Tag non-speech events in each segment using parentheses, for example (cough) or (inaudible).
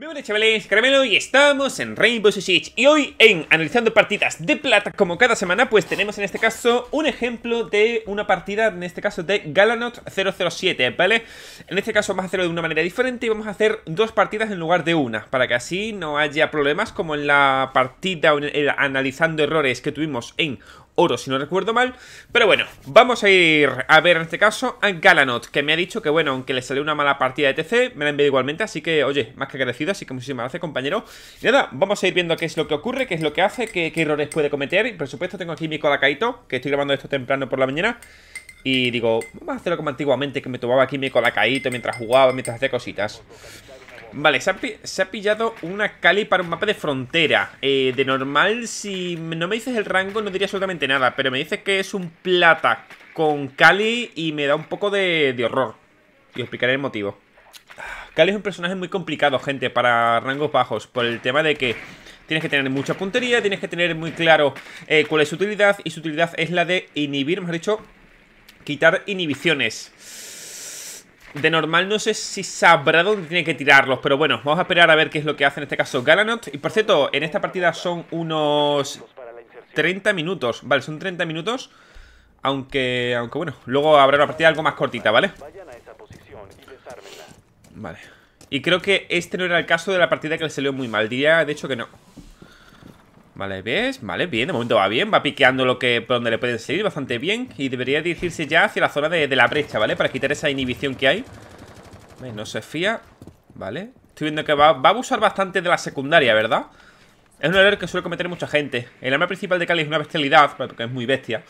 Muy chavales, Caramelo y estamos en Rainbow Six Y hoy en Analizando Partidas de Plata como cada semana Pues tenemos en este caso un ejemplo de una partida En este caso de Galanot 007, ¿vale? En este caso vamos a hacerlo de una manera diferente Y vamos a hacer dos partidas en lugar de una Para que así no haya problemas como en la partida Analizando errores que tuvimos en oro, si no recuerdo mal. Pero bueno, vamos a ir a ver en este caso a Galanot, que me ha dicho que, bueno, aunque le salió una mala partida de TC, me la envió igualmente. Así que, oye, más que agradecido, así que muchísimas gracias, compañero. Y nada, vamos a ir viendo qué es lo que ocurre, qué es lo que hace, qué, errores puede cometer. Y por supuesto, tengo aquí mi colacaito, que estoy grabando esto temprano por la mañana. Y digo, vamos a hacerlo como antiguamente, que me tomaba aquí mi colacaito mientras jugaba, mientras hacía cositas. Vale, se ha, pillado una Kali para un mapa de frontera. Eh, de normal, si no me dices el rango, no diría absolutamente nada. Pero me dices que es un plata con Kali y me da un poco de, horror. Y os explicaré el motivo. Cali es un personaje muy complicado, gente, para rangos bajos. Por el tema de que tienes que tener mucha puntería, tienes que tener muy claro eh, cuál es su utilidad. Y su utilidad es la de inhibir, mejor dicho, quitar inhibiciones. De normal no sé si sabrá dónde tiene que tirarlos, pero bueno, vamos a esperar a ver qué es lo que hace en este caso Galanot. Y por cierto, en esta partida son unos 30 minutos, vale, son 30 minutos, aunque, aunque bueno, luego habrá una partida algo más cortita, ¿vale? Vale. Y creo que este no era el caso de la partida que le salió muy mal, diría de hecho que no. Vale, ¿ves? Vale, bien, de momento va bien Va piqueando lo que, por donde le pueden seguir bastante bien Y debería dirigirse ya hacia la zona de, la brecha, ¿vale? Para quitar esa inhibición que hay No se fía Vale Estoy viendo que va, a abusar bastante de la secundaria, ¿verdad? Es un error que suele cometer mucha gente El arma principal de Cali es una bestialidad Porque es muy bestia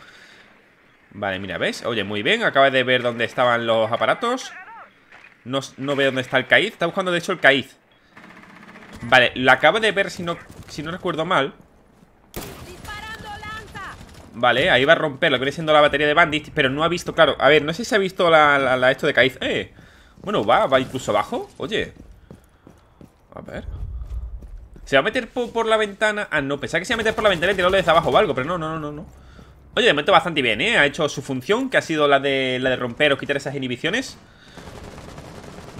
Vale, mira, ¿ves? Oye, muy bien Acaba de ver dónde estaban los aparatos No, no ve dónde está el caíz, Está buscando, de hecho, el caíz Vale, lo acaba de ver, si no, si no recuerdo mal Vale, ahí va a romper lo que viene siendo la batería de Bandit Pero no ha visto, claro, a ver, no sé si ha visto la, la, esto de caíz, Eh, bueno, va, va incluso abajo, oye A ver ¿Se va a meter por, la ventana? Ah, no, pensaba que se iba a meter por la ventana y tirarlo desde abajo o algo Pero no, no, no, no, no Oye, de momento bastante bien, ¿eh? Ha hecho su función, que ha sido la de, la de romper o quitar esas inhibiciones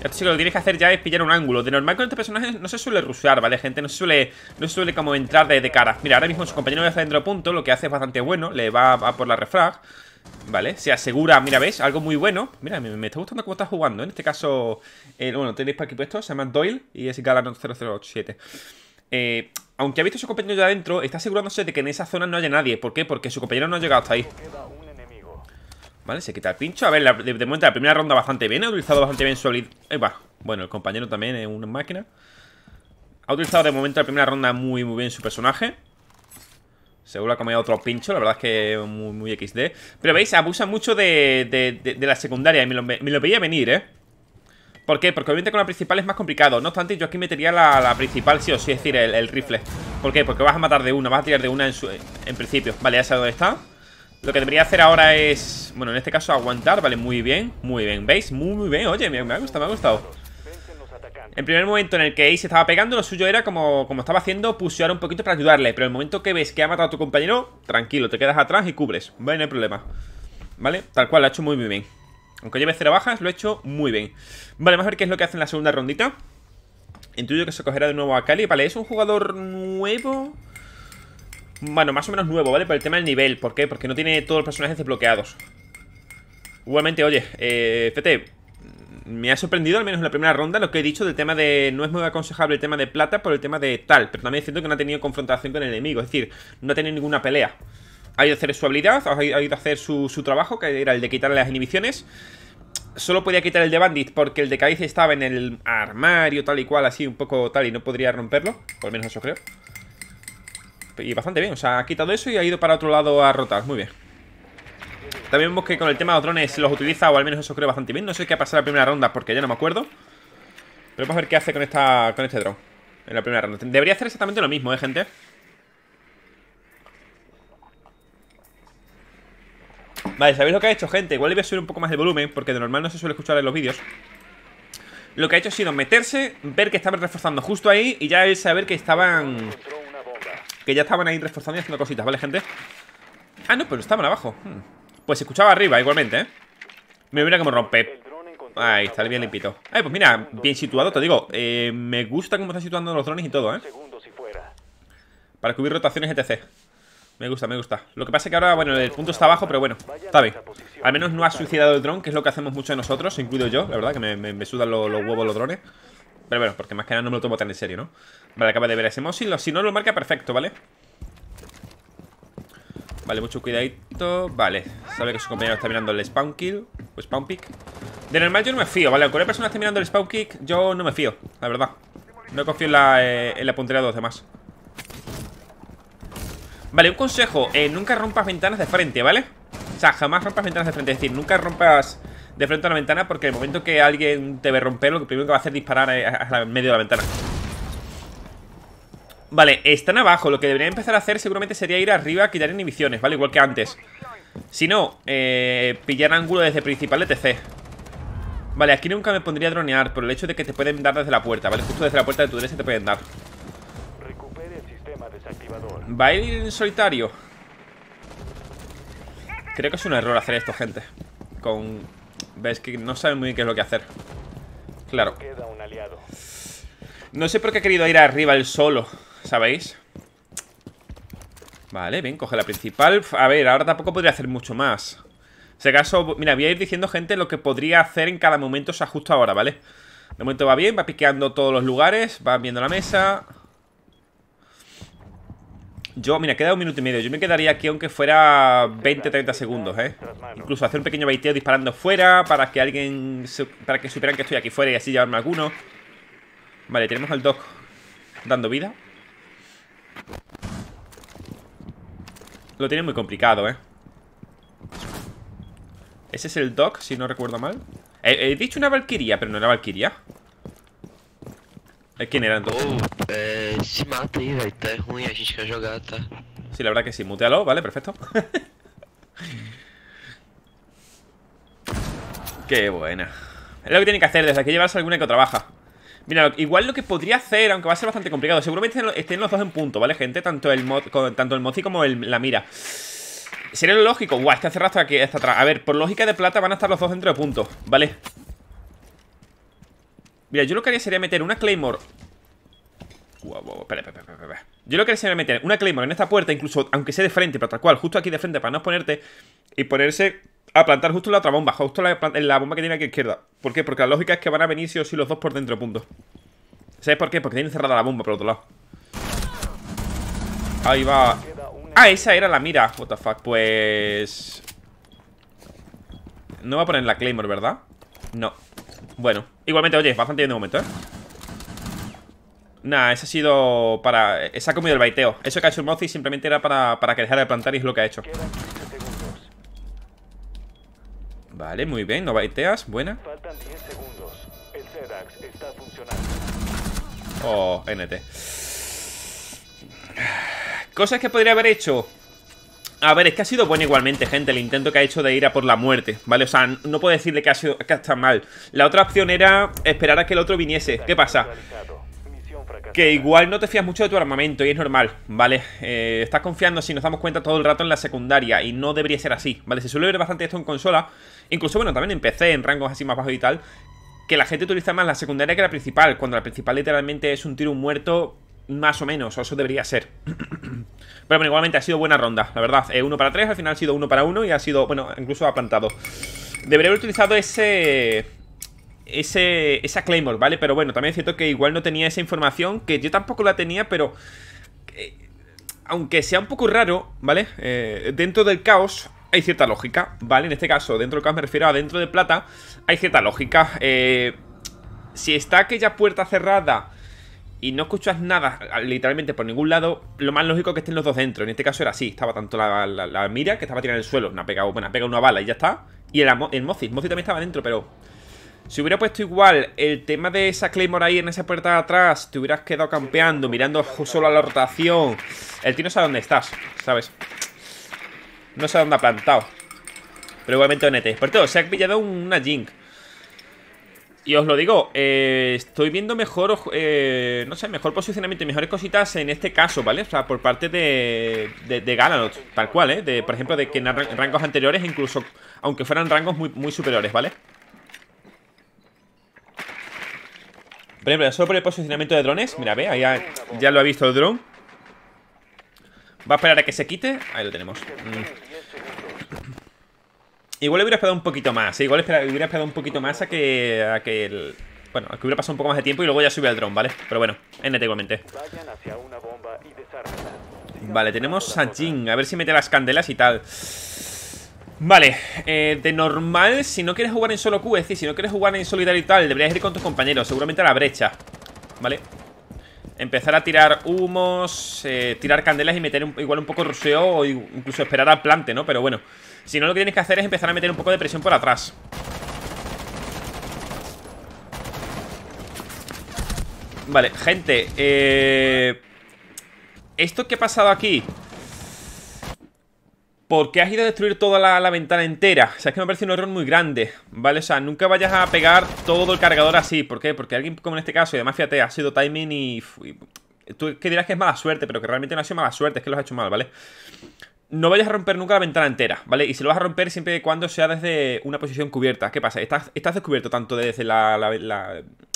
esto sí que lo que tienes que hacer ya es pillar un ángulo. De normal con este personaje no se suele rushear, ¿vale, gente? No se suele, no suele como entrar de, cara. Mira, ahora mismo su compañero va a dentro punto, lo que hace es bastante bueno. Le va por la refrag. ¿Vale? Se asegura, mira, ¿veis? Algo muy bueno Mira, me, está gustando cómo está jugando En este caso, eh, bueno, tenéis por aquí puesto Se llama Doyle y es Galanon 007 eh, Aunque ha visto a su compañero ya adentro Está asegurándose de que en esa zona no haya nadie ¿Por qué? Porque su compañero no ha llegado hasta ahí Vale, se quita el pincho A ver, de, momento la primera ronda bastante bien Ha utilizado bastante bien su habilidad eh, Bueno, el compañero también es una máquina Ha utilizado de momento la primera ronda muy, muy bien su personaje Seguro ha comido otro pincho, la verdad es que muy, muy XD Pero veis, abusa mucho de, de, la secundaria me lo, veía venir, ¿eh? ¿Por qué? Porque obviamente con la principal es más complicado No obstante, yo aquí metería la, la principal, sí o sí, es decir, el, rifle ¿Por qué? Porque vas a matar de una, vas a tirar de una en, en principio Vale, ya sé dónde está lo que debería hacer ahora es... Bueno, en este caso aguantar, vale, muy bien Muy bien, ¿veis? Muy, muy bien, oye, me, ha gustado, me ha gustado En primer momento en el que Ace estaba pegando, lo suyo era como, como estaba haciendo, pusear un poquito para ayudarle. Pero el momento que ves que ha matado a tu compañero, tranquilo, te quedas atrás y cubres. Vale, no hay problema. Vale, tal cual, lo ha hecho muy, muy bien. Aunque lleve cero bajas, lo he hecho muy bien. Vale, vamos a ver qué es lo que hace en la segunda rondita. Intuyo que se cogerá de nuevo a Cali. Vale, es un jugador nuevo. Bueno, más o menos nuevo, ¿vale? Por el tema del nivel, ¿por qué? Porque no tiene todos los personajes desbloqueados Igualmente, oye, eh, FT mm, Me ha sorprendido, al menos en la primera ronda, lo que he dicho del tema de... No es muy aconsejable el tema de plata por el tema de tal Pero también siento que no ha tenido confrontación con el enemigo Es decir, no ha tenido ninguna pelea Ha ido a hacer su habilidad, ha ido a hacer su, trabajo Que era el de quitarle las inhibiciones solo podía quitar el de Bandit porque el de Cádiz estaba en el armario, tal y cual, así, un poco tal, y no podría romperlo. Por lo menos eso creo y bastante bien. O sea, ha quitado eso y ha ido para otro lado a rotar. Muy bien. También vemos que con el tema de los drones los utiliza, o al menos eso creo bastante bien. No sé qué ha pasado en la primera ronda porque ya no me acuerdo. Pero vamos a ver qué hace con, esta, con este dron en la primera ronda. Debería hacer exactamente lo mismo, ¿eh, gente? Vale, ¿sabéis lo que ha hecho, gente? Igual voy a subir un poco más el volumen Porque de normal no se suele escuchar en los vídeos Lo que ha hecho ha sido meterse Ver que estaban reforzando justo ahí Y ya él saber que estaban que ya estaban ahí reforzando y haciendo cositas, ¿vale, gente? Ah, no, pero estaban abajo hmm. Pues se escuchaba arriba igualmente, ¿eh? Me mira cómo rompe Ahí está, bien limpito Ay, pues mira, bien situado, te digo eh, Me gusta cómo están situando los drones y todo, ¿eh? Para cubrir rotaciones, etc me gusta, me gusta Lo que pasa es que ahora, bueno, el punto está abajo, pero bueno, está bien Al menos no ha suicidado el dron, que es lo que hacemos mucho de nosotros Incluido yo, la verdad, que me, sudan los huevos los drones Pero bueno, porque más que nada no me lo tomo tan en serio, ¿no? Vale, acaba de ver ese mouse. Si no lo marca, perfecto, ¿vale? Vale, mucho cuidadito. Vale, sabe que su compañero está mirando el spawn kill o pues spawn pick. De normal yo no me fío, ¿vale? Aunque una persona está mirando el spawn kick, yo no me fío, la verdad. No confío en la, puntera eh, puntería de los demás. Vale, un consejo. Eh, nunca rompas ventanas de frente, ¿vale? O sea, jamás rompas ventanas de frente. Es decir, nunca rompas de frente a la ventana porque el momento que alguien te ve romper, lo primero que va a hacer es disparar eh, a, medio de la ventana. Vale, están abajo. Lo que debería empezar a hacer seguramente sería ir arriba a quitar inhibiciones, ¿vale? Igual que antes. Si no, eh, pillar ángulo desde principal etc. Vale, aquí nunca me pondría a dronear por el hecho de que te pueden dar desde la puerta, ¿vale? Justo desde la puerta de tu derecha te pueden dar. ¿Va a ir en solitario? Creo que es un error hacer esto, gente. Con... Ves que no saben muy bien qué es lo que hacer. Claro. No sé por qué ha querido ir arriba él solo. ¿Sabéis? Vale, bien, coge la principal A ver, ahora tampoco podría hacer mucho más En ese caso, mira, voy a ir diciendo, gente Lo que podría hacer en cada momento, o sea, justo ahora, ¿vale? De momento va bien, va piqueando todos los lugares Va viendo la mesa Yo, mira, queda un minuto y medio Yo me quedaría aquí aunque fuera 20-30 segundos, ¿eh? Incluso hacer un pequeño baiteo disparando fuera Para que alguien... Para que supieran que estoy aquí fuera Y así llevarme alguno Vale, tenemos al Doc dando vida lo tiene muy complicado, ¿eh? Ese es el Doc, si no recuerdo mal He, dicho una Valquiria, pero no era Valquiria ¿Quién era entonces? Oh, eh, sí, la verdad que sí. Mutealo, vale, perfecto. (laughs) Qué buena. Es lo que tiene que hacer, desde aquí llevarse alguna que trabaja. Mira, igual lo que podría hacer, aunque va a ser bastante complicado Seguramente estén los dos en punto, ¿vale, gente? Tanto el, mod, tanto el mozi como la mira Sería lógico Guau, este cerrado hasta aquí, hasta atrás A ver, por lógica de plata van a estar los dos dentro de punto ¿Vale? Mira, yo lo que haría sería meter una Claymore Guau, espera, espera, espera, Yo lo que haría sería meter una Claymore en esta puerta, incluso aunque sea de frente, pero tal cual, justo aquí de frente para no ponerte y ponerse a plantar justo la otra bomba, justo la, la bomba que tiene aquí a la izquierda. ¿Por qué? Porque la lógica es que van a venir sí o sí los dos por dentro, punto. ¿Sabes por qué? Porque tienen cerrada la bomba por otro lado. Ahí va. Ah, esa era la mira. What Pues... No va a poner la Claymore, ¿verdad? No. Bueno. Igualmente, oye, bastante bien de momento, ¿eh? Nah, ese ha sido para... Esa ha comido el baiteo Eso que ha hecho el Mozi simplemente era para, para que dejara de plantar y es lo que ha hecho Vale, muy bien, no baiteas, buena. Oh, NT. Cosas que podría haber hecho. A ver, es que ha sido bueno igualmente, gente, el intento que ha hecho de ir a por la muerte, ¿vale? O sea, no puedo decirle que ha sido que está mal. La otra opción era esperar a que el otro viniese. ¿Qué pasa? que igual no te fías mucho de tu armamento y es normal, ¿vale? Eh, estás confiando, si nos damos cuenta, todo el rato en la secundaria y no debería ser así, ¿vale? Se suele ver bastante esto en consola, incluso, bueno, también en PC, en rangos así más bajos y tal, que la gente utiliza más la secundaria que la principal, cuando la principal literalmente es un tiro muerto, más o menos, o eso debería ser. (clears throat) Pero bueno, igualmente ha sido buena ronda, la verdad. 1 eh, uno para tres, al final ha sido uno para uno y ha sido, bueno, incluso ha plantado. Debería haber utilizado ese ese, esa Claymore, ¿vale? Pero bueno, también es cierto que igual no tenía esa información, que yo tampoco la tenía, pero... Eh, aunque sea un poco raro, ¿vale? Eh, dentro del caos hay cierta lógica, ¿vale? En este caso, dentro del caos me refiero a dentro de plata, hay cierta lógica. Eh, si está aquella puerta cerrada y no escuchas nada literalmente por ningún lado, lo más lógico es que estén los dos dentro. En este caso era así, estaba tanto la, mira que estaba tirada en el suelo, una ha bueno, pega una bala y ya está. Y el, el Mozi, el también estaba dentro, pero... Si hubiera puesto igual el tema de esa Claymore ahí en esa puerta de atrás, te hubieras quedado campeando, mirando solo a la rotación. El tío no sabe dónde estás, ¿sabes? No sé dónde ha plantado. Pero igualmente onete Por todo, se ha pillado una Jink. Y os lo digo, eh, estoy viendo mejor, eh, no sé, mejor posicionamiento y mejores cositas en este caso, ¿vale? O sea, por parte de, de, tal cual, ¿eh? De, por ejemplo, de que en rangos anteriores, incluso aunque fueran rangos muy, muy superiores, ¿vale? vale Por ejemplo, solo el posicionamiento de drones Mira, ve, ahí ya lo ha visto el drone Va a esperar a que se quite Ahí lo tenemos mm. Igual hubiera esperado un poquito más ¿eh? Igual hubiera esperado un poquito más a que, a que Bueno, a que hubiera pasado un poco más de tiempo Y luego ya sube al drone, ¿vale? Pero bueno, en neta igualmente Vale, tenemos a Jin A ver si mete las candelas y tal Vale, eh, de normal, si no quieres jugar en solo Q, es decir, si no quieres jugar en solitario y tal, deberías ir con tus compañeros, seguramente a la brecha, ¿vale? Empezar a tirar humos, eh, tirar candelas y meter igual un poco ruseo o incluso esperar al plante, ¿no? Pero bueno, si no lo que tienes que hacer es empezar a meter un poco de presión por atrás. Vale, gente, eh... Esto qué ha pasado aquí ¿Por qué has ido a destruir toda la, ventana entera? O sea, es que me parece un error muy grande, ¿vale? O sea, nunca vayas a pegar todo el cargador así. ¿Por qué? Porque alguien, como en este caso, de Mafia fíjate, ha sido timing y... tú que dirás que es mala suerte, pero que realmente no ha sido mala suerte, es que lo has hecho mal, ¿vale? No vayas a romper nunca la ventana entera, ¿vale? Y se lo vas a romper siempre y cuando sea desde una posición cubierta. ¿Qué pasa? Estás, descubierto tanto desde la, la,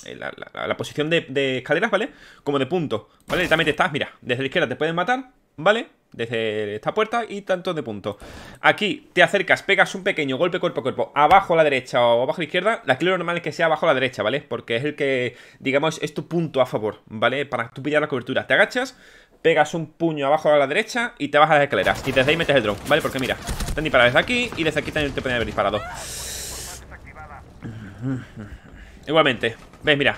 eh, posición de, escaleras, ¿vale? Como de punto, ¿vale? También te estás, mira, desde la izquierda te pueden matar, ¿vale? desde esta puerta y tanto de punto Aquí te acercas, pegas un pequeño golpe cuerpo a cuerpo, abajo a la derecha o abajo a la izquierda. La lo normal es que sea abajo a la derecha, ¿vale? Porque es el que, digamos, es tu punto a favor, ¿vale? Para tú pillar la cobertura. Te agachas, pegas un puño abajo a la derecha y te bajas las escaleras. Y desde ahí metes el drone, ¿vale? Porque mira, te han desde aquí y desde aquí también te pueden haber disparado. Igualmente, ves, mira,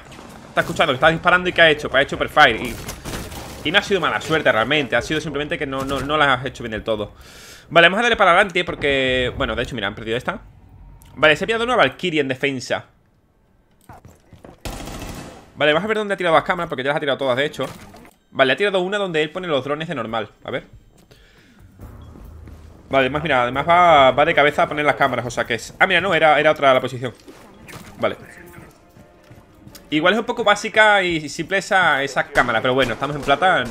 está escuchando que está disparando y que ha hecho, pues ha hecho perfire y y no ha sido mala suerte realmente, ha sido simplemente que no, las has hecho bien del todo Vale, vamos a darle para adelante porque... Bueno, de hecho, mira, han perdido esta Vale, se ha pillado una Valkyrie en defensa Vale, vamos a ver dónde ha tirado las cámaras Porque ya las ha tirado todas, de hecho Vale, ha tirado una donde él pone los drones de normal A ver Vale, además, mira, además va, de cabeza a poner las cámaras O sea que es... Ah, mira, no, era, era otra la posición Vale Igual es un poco básica y simple esa, cámara, pero bueno, estamos en plata.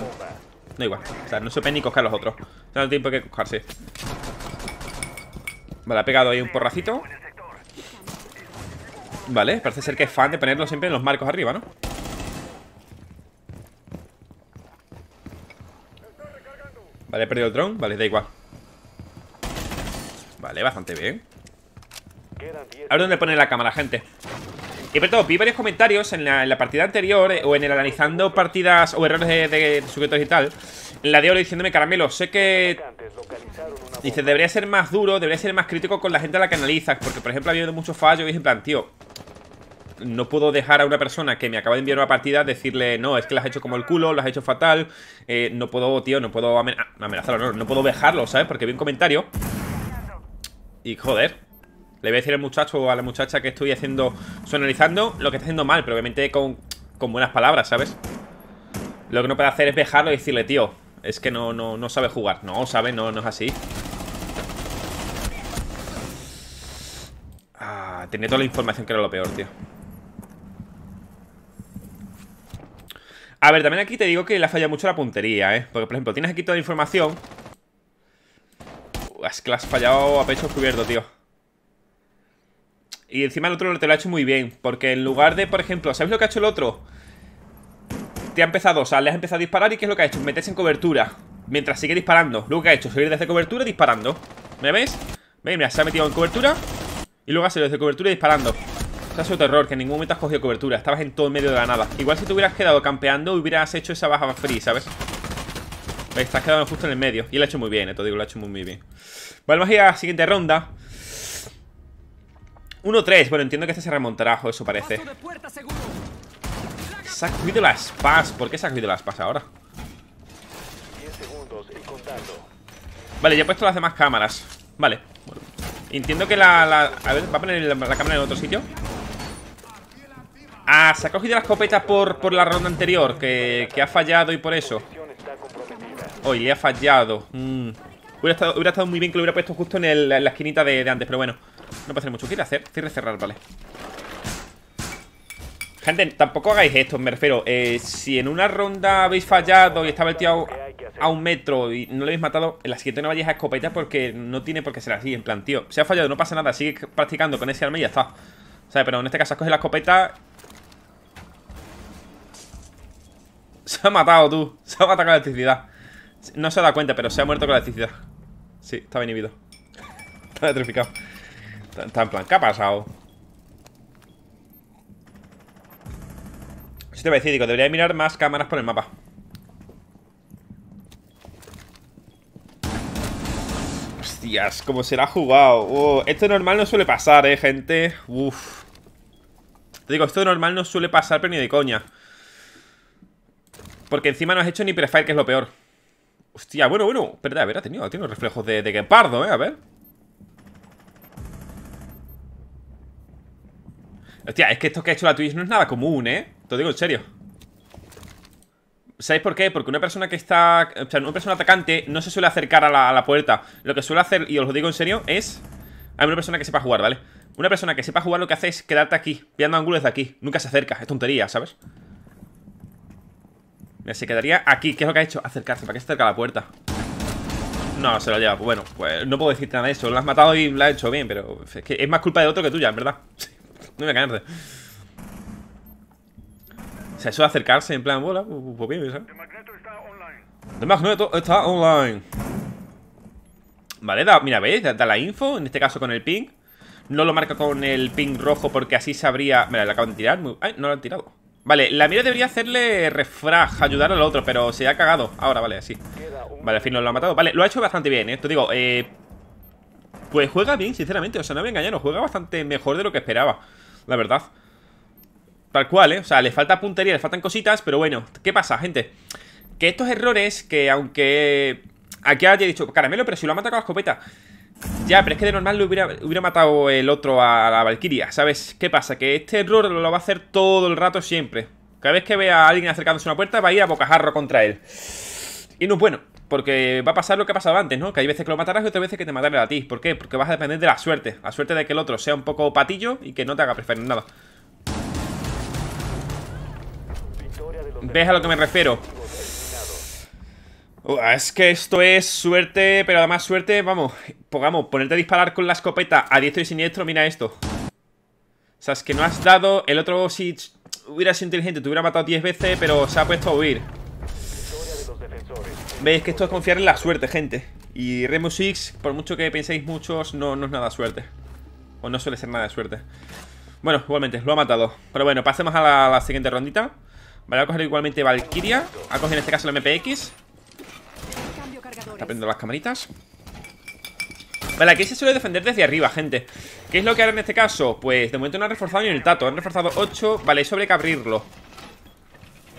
No igual. O sea, no se puede ni coger los otros. No tiene tiempo que coscarse. Vale, ha pegado ahí un porracito. Vale, parece ser que es fan de ponerlo siempre en los marcos arriba, ¿no? Vale, he perdido el dron. Vale, da igual. Vale, bastante bien. A dónde pone la cámara, gente Y por todo, vi varios comentarios en la, partida anterior eh, O en el analizando partidas o errores de, sujetos y tal la de oro diciéndome, caramelo, sé que... Dice, debería ser más duro, debería ser más crítico con la gente a la que analizas Porque, por ejemplo, ha habido muchos fallos y dije, en plan, tío no puedo dejar a una persona que me acaba de enviar una partida decirle, no, es que la has hecho como el culo, lo has hecho fatal, eh, no puedo, tío, no puedo amenazarlo, no, no puedo dejarlo, ¿sabes? Porque vi un comentario y, joder, le voy a decir al muchacho o a la muchacha que estoy haciendo, sonorizando, lo que está haciendo mal, pero obviamente con, buenas palabras, ¿sabes? Lo que no puede hacer es dejarlo y decirle, tío, es que no, no, sabe jugar. No, sabe, no, no es así. Ah, tenía toda la información que era lo peor, tío. A ver, también aquí te digo que le ha fallado mucho la puntería, ¿eh? Porque, por ejemplo, tienes aquí toda la información... Es que la has fallado a pecho cubierto, tío. Y encima el otro te lo ha hecho muy bien. Porque en lugar de, por ejemplo, ¿sabes lo que ha hecho el otro? Te ha empezado, o sea, le has empezado a disparar y ¿qué es lo que ha hecho? metes en cobertura. Mientras sigue disparando. Luego que ha hecho, salir desde cobertura disparando. ¿Me ves? ¿Veis? Mira, se ha metido en cobertura. Y luego ha salido desde cobertura disparando. Esto ha sido otro error, que en ningún momento has cogido cobertura. Estabas en todo el medio de la nada. Igual si te hubieras quedado campeando, hubieras hecho esa baja free, ¿sabes? estás Te has quedado justo en el medio. Y lo ha hecho muy bien, esto eh, digo, lo ha hecho muy, muy bien. Vale, vamos a ir a la siguiente ronda. 1-3, bueno, entiendo que este se remontará, o eso parece Se ha cogido las pas ¿Por qué se ha cogido las SPAS ahora? Vale, ya he puesto las demás cámaras Vale, Entiendo que la, A ver, ¿va a poner la, cámara en otro sitio? Ah, se ha cogido la escopeta por, por la ronda anterior que, ha fallado y por eso Hoy le ha fallado mm. hubiera, estado, muy bien que lo hubiera puesto justo en, la esquinita de antes Pero bueno no puede hacer mucho. Cierre, hacer? cierre cerrar, vale. Gente, tampoco hagáis esto, me refiero. Eh, si en una ronda habéis fallado y estaba el tío a un metro y no lo habéis matado, en la siguiente no vayáis a escopeta porque no tiene por qué ser así. En plan, tío, Se ha fallado, no pasa nada, sigue practicando con ese arma y ya está. O sea, pero en este caso coge la escopeta. Se ha matado, tú. Se ha matado con la electricidad. No se ha dado cuenta, pero se ha muerto con la electricidad. Sí, estaba inhibido. (laughs) Está petrificado. Está en plan, ¿qué ha pasado? Si te voy a decir, digo, debería mirar más cámaras por el mapa. Hostias, cómo se la ha jugado. Oh, esto normal no suele pasar, eh, gente. Uf. Te digo, esto normal no suele pasar, pero ni de coña. Porque encima no has hecho ni prefire, que es lo peor. Hostia, bueno, bueno. Espera, a ver, ha tenido, ha reflejos de, de pardo, eh, a ver. Hostia, es que esto que ha hecho la Twitch no es nada común, ¿eh? Te lo digo en serio ¿Sabéis por qué? Porque una persona que está... O sea, una persona atacante no se suele acercar a la, puerta Lo que suele hacer, y os lo digo en serio, es... Hay una persona que sepa jugar, ¿vale? Una persona que sepa jugar lo que hace es quedarte aquí Pillando ángulos de aquí Nunca se acerca, es tontería, ¿sabes? se quedaría aquí ¿Qué es lo que ha hecho? Acercarse, ¿para qué se acerca a la puerta? No, se lo lleva Bueno, pues no puedo decirte nada de eso Lo has matado y lo has hecho bien Pero es más culpa de otro que tuya, en verdad (laughs) No me cansa. O sea, eso de acercarse en plan, bola, ¿sabes? El magneto está online. Vale, mira, ¿veis? Da, la info, en este caso con el ping. No lo marca con el ping rojo porque así sabría... Mira, lo acaban de tirar. Ay, no lo han tirado. Vale, la mira debería hacerle refrag, ayudar al otro, pero se ha cagado. Ahora, vale, así. Vale, al fin no lo ha matado. Vale, lo ha hecho bastante bien, ¿eh? Te digo, eh... Pues juega bien, sinceramente. O sea, no me engañado. Juega bastante mejor de lo que esperaba la verdad. Tal cual, ¿eh? O sea, le falta puntería, le faltan cositas, pero bueno, ¿qué pasa, gente? Que estos errores, que aunque... Aquí haya dicho, caramelo, pero si lo ha matado con la escopeta... Ya, pero es que de normal lo hubiera, hubiera matado el otro a la Valkyria, ¿sabes? ¿Qué pasa? Que este error lo va a hacer todo el rato siempre. Cada vez que vea a alguien acercándose a una puerta, va a ir a bocajarro contra él. Y no es bueno. Porque va a pasar lo que ha pasado antes, ¿no? Que hay veces que lo matarás y otras veces que te matará a ti. ¿Por qué? Porque vas a depender de la suerte. La suerte de que el otro sea un poco patillo y que no te haga preferir nada. ¿Ves a lo que me refiero? es que esto es suerte, pero además suerte, vamos, pongamos, ponerte a disparar con la escopeta a diestro y siniestro, mira esto. O sea, es que no has dado, el otro si hubiera sido inteligente te hubiera matado 10 veces, pero se ha puesto a huir. Veis que esto es confiar en la suerte, gente. Y Remo Six, por mucho que penséis muchos, no, no es nada de suerte. O no suele ser nada de suerte. Bueno, igualmente, lo ha matado. Pero bueno, pasemos a la, siguiente rondita. Vale, voy a coger igualmente Valkyria. Ha cogido en este caso la MPX. Está las camaritas. Vale, aquí se suele defender desde arriba, gente ¿Qué es lo que hará en este caso? Pues de momento no han reforzado ni el tato Han reforzado 8, vale, eso habría que abrirlo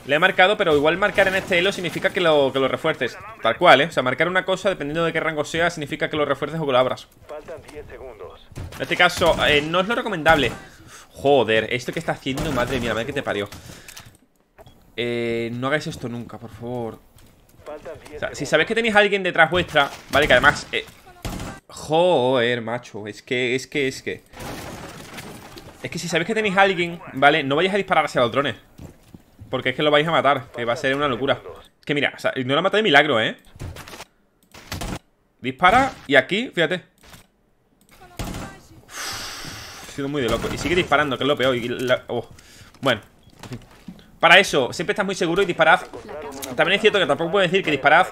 le he marcado, pero igual marcar en este elo significa que lo, que lo refuerces. Tal cual, ¿eh? O sea, marcar una cosa, dependiendo de qué rango sea, significa que lo refuerces o que lo abras. En este caso, eh, no es lo recomendable. Joder, esto que está haciendo, madre mía, madre que te parió. Eh, no hagáis esto nunca, por favor. O si sabéis que tenéis a alguien detrás vuestra, vale, que además... Eh, joder, macho, es que, es que, es que... Es que si sabéis que tenéis a alguien, vale, no vayáis a disparar hacia los drones. Porque es que lo vais a matar, que va a ser una locura. que mira, o sea, no matado de milagro, ¿eh? Dispara y aquí, fíjate. He sido muy de loco. Y sigue disparando, que es lo peor. Oh, bueno. Para eso, siempre estás muy seguro y disparad. También es cierto que tampoco puedo decir que disparad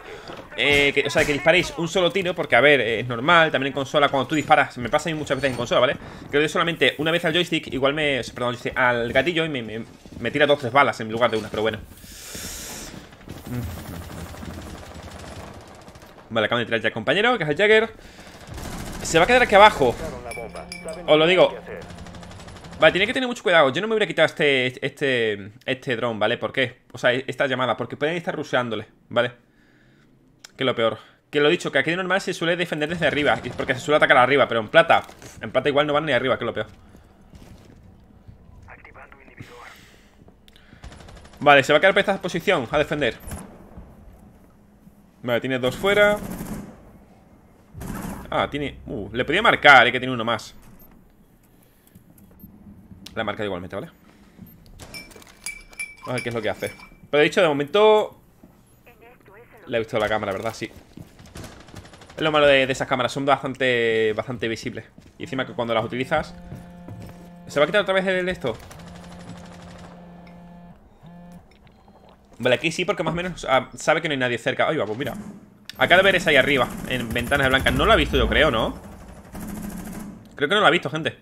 eh, o sea, que disparéis un solo tiro, porque a ver, eh, es normal, también en consola, cuando tú disparas, me pasa a mí muchas veces en consola, ¿vale? Que le doy solamente una vez al joystick, igual me, perdón, al gatillo y me, tira dos o tres balas en lugar de una, pero bueno. Vale, acabo de tirar ya compañero, que es el Jagger. Se va a quedar aquí abajo. Os lo digo. Vale, tiene que tener mucho cuidado. Yo no me hubiera quitado este, este, este dron, ¿vale? ¿Por qué? O sea, esta llamada, porque pueden estar ruseándole, ¿vale? que lo peor que lo dicho, que aquí de normal se suele defender desde arriba Porque se suele atacar arriba, pero en plata En plata igual no van ni arriba, que es lo peor Vale, se va a quedar por esta posición A defender Vale, tiene dos fuera Ah, tiene... Uh, le podía marcar, eh, que tiene uno más La marca igualmente, ¿vale? A ver qué es lo que hace Pero he dicho, de momento le he visto la cámara, ¿verdad? Sí. Es lo malo de, esas cámaras, son bastante, bastante visibles. Y encima que cuando las utilizas... ¿Se va a quitar otra vez esto? Vale, aquí sí, porque más o menos ah, sabe que no hay nadie cerca. ¡Ay, va, pues mira. Acá de ver es ahí arriba, en ventanas blancas. No lo ha visto yo, creo, ¿no? Creo que no lo ha visto, gente.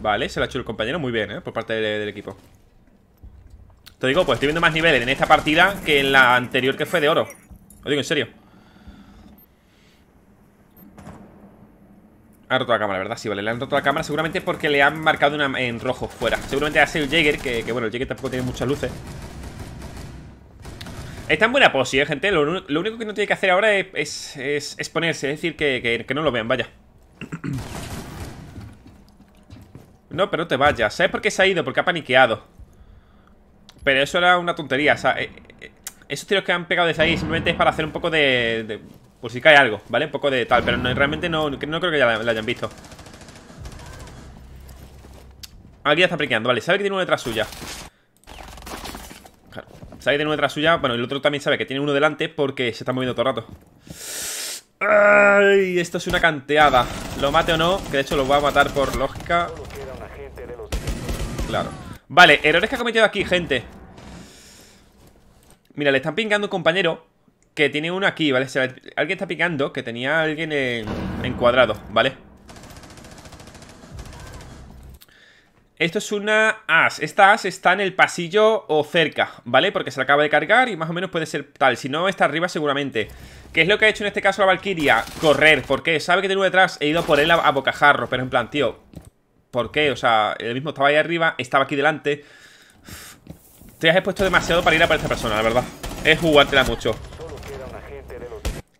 Vale, se lo ha hecho el compañero muy bien, ¿eh? Por parte del equipo. Te digo, pues estoy viendo más niveles en esta partida que en la anterior que fue de oro. Lo digo en serio. Ha roto la cámara, ¿verdad? Sí, vale, le han roto la cámara Seguramente porque le han marcado una en rojo fuera Seguramente sido el Jäger, que, bueno, el Jäger tampoco tiene muchas luces Está en buena posición, ¿eh, gente? Lo, único que no tiene que hacer ahora es, ponerse Es decir, que, que, no lo vean, vaya No, pero no te vayas ¿Sabes por qué se ha ido? Porque ha paniqueado pero eso era una tontería, o sea, eh, eh, esos tiros que han pegado desde ahí simplemente es para hacer un poco de... por pues si cae algo, ¿vale? Un poco de tal, pero realmente no, creo que ya la, hayan visto. Aquí ya está prequeando, vale, sabe que tiene uno detrás suya Claro, sabe que tiene uno detrás suya Bueno, el otro también sabe que tiene uno delante Porque se está moviendo todo el rato Ay, esto es una canteada Lo mate o no, que de hecho lo voy a matar por lógica Claro Vale, errores que ha cometido aquí, gente Mira, le están pingando un compañero que tiene uno aquí, ¿vale? alguien está picando que tenía alguien en, cuadrado, ¿vale? Esto es una as. Esta as está en el pasillo o cerca, ¿vale? Porque se la acaba de cargar y más o menos puede ser tal. Si no, está arriba seguramente. ¿Qué es lo que ha hecho en este caso la Valkyria? Correr. ¿Por qué? Sabe que tiene uno detrás. He ido por él a, bocajarro, pero en plan, tío... ¿Por qué? O sea, el mismo estaba ahí arriba, estaba aquí delante... Te has expuesto demasiado para ir a por esta persona, la verdad. Es jugártela mucho.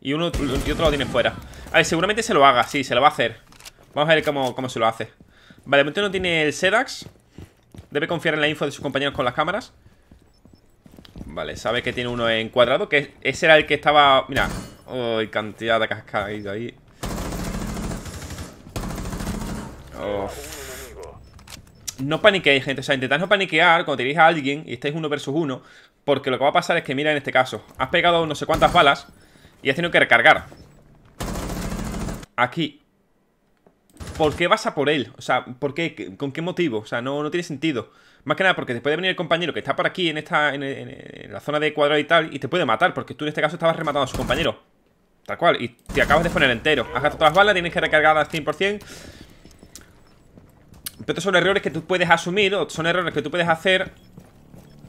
Y uno y otro lo tiene fuera. A ver, seguramente se lo haga, sí, se lo va a hacer. Vamos a ver cómo, se lo hace. Vale, momento no tiene el Sedax. Debe confiar en la info de sus compañeros con las cámaras. Vale, sabe que tiene uno encuadrado que ese era el que estaba... Mira, uy, cantidad de cascadas ahí no paniquéis, gente. O sea, intentad no paniquear cuando tenéis a alguien y estáis uno versus uno. Porque lo que va a pasar es que, mira, en este caso, has pegado no sé cuántas balas y has tenido que recargar. Aquí. ¿Por qué vas a por él? O sea, ¿por qué? ¿Con qué motivo? O sea, no, no tiene sentido. Más que nada porque te puede venir el compañero que está por aquí en esta en, la zona de cuadrado y tal y te puede matar porque tú en este caso estabas rematando a su compañero. Tal cual, y te acabas de poner entero. Has gastado todas las balas, tienes que recargar al 100%. Pero son errores que tú puedes asumir o son errores que tú puedes hacer.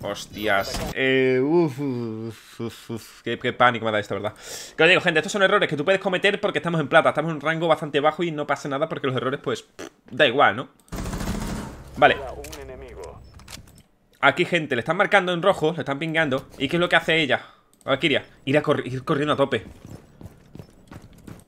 Hostias. Eh, uf, Qué, pánico me da esto, ¿verdad? Que os digo, gente, estos son errores que tú puedes cometer porque estamos en plata. Estamos en un rango bastante bajo y no pasa nada porque los errores, pues, da igual, ¿no? Vale. Aquí, gente, le están marcando en rojo, le están pingando. ¿Y qué es lo que hace ella? ir, a ir corriendo a tope.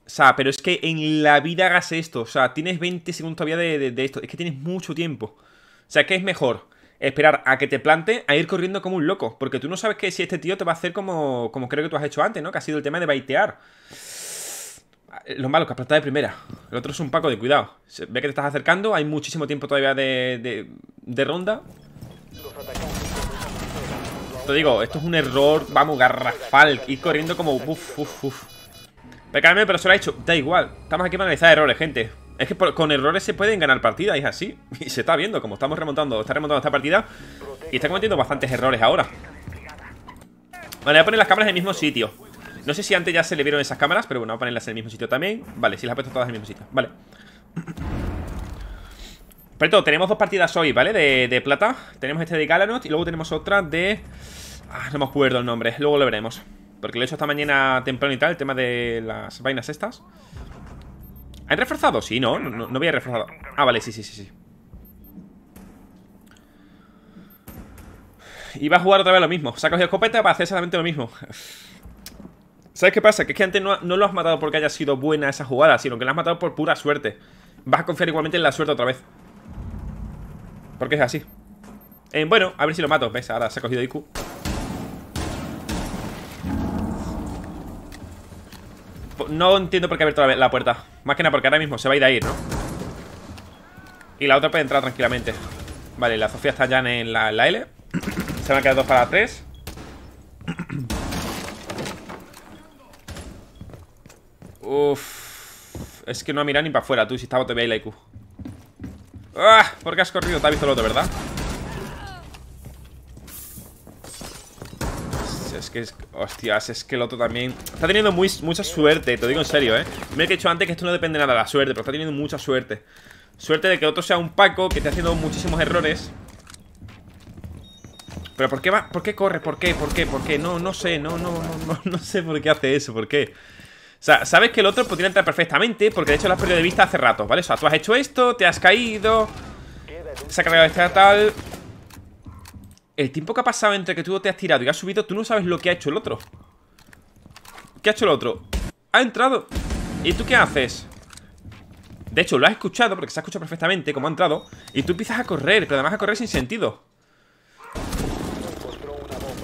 O sea, pero es que en la vida hagas esto. O sea, tienes 20 segundos todavía de, esto. Es que tienes mucho tiempo. O sea, que es mejor esperar a que te plante a ir corriendo como un loco. Porque tú no sabes que si este tío te va a hacer como, como creo que tú has hecho antes, ¿no? Que ha sido el tema de baitear. Lo malo, que plantado de primera. El otro es un paco de cuidado. ve que te estás acercando, hay muchísimo tiempo todavía de, de, de ronda. Te digo, esto es un error, vamos, garrafal. Ir corriendo como... Uf, uf, uf. PKM, pero se lo ha hecho. Da igual. Estamos aquí para analizar errores, gente. Es que con errores se pueden ganar partidas, es así. (laughs) Y se está viendo, como estamos remontando, está remontando esta partida. Y está cometiendo bastantes errores ahora. Vale, voy a poner las cámaras en el mismo sitio. No sé si antes ya se le vieron esas cámaras, pero bueno, voy a ponerlas en el mismo sitio también. Vale, si las he puesto todas en el mismo sitio. Vale. (clears throat) Pero tenemos dos partidas hoy, ¿vale? De, plata. Tenemos este de Galanot y luego tenemos otra de... Ah, no me acuerdo el nombre. Luego lo veremos. Porque lo he hecho esta mañana temprano y tal, el tema de las vainas estas. ¿Han reforzado? Sí, no, no, había reforzado. Ah, vale, sí, sí, sí, sí. Y va a jugar otra vez lo mismo. Se ha cogido escopeta para hacer exactamente lo mismo. (laughs) ¿Sabes qué pasa? Que es que antes no, lo has matado porque haya sido buena esa jugada, sino que la has matado por pura suerte. Vas a confiar igualmente en la suerte otra vez. Porque es así. Eh, bueno, a ver si lo mato. ¿Ves? Ahora se ha cogido IQ. no entiendo por qué ha abierto la, puerta Más que nada porque ahora mismo se va a ir a ¿no? Y la otra puede entrar tranquilamente Vale, la Sofía está ya en la, L Se van a quedar dos para tres Uff Es que no ha mirado ni para afuera, tú Si estaba todavía ahí la ¡Ah! ¿Por qué has corrido? Te ha visto ¿verdad? que es... Hostias, es que el otro también... Está teniendo mucha suerte, te digo en serio, ¿eh? Mira que he dicho antes que esto no depende nada de la suerte, pero está teniendo mucha suerte. Suerte de que el otro sea un Paco, que esté haciendo muchísimos errores. Pero ¿por qué va? ¿Por qué corre? ¿Por qué? ¿Por qué? ¿Por qué? No, no sé, no, no, no, sé por qué hace eso, ¿por qué? O sea, sabes que el otro podría entrar perfectamente, porque de hecho lo has perdido de vista hace rato, ¿vale? O sea, tú has hecho esto, te has caído, se ha cargado esta tal, el tiempo que ha pasado entre que tú te has tirado y has subido, tú no sabes lo que ha hecho el otro. ¿Qué ha hecho el otro? Ha entrado. ¿Y tú qué haces? De hecho, lo has escuchado, porque se ha escuchado perfectamente cómo ha entrado. Y tú empiezas a correr, pero además a correr sin sentido.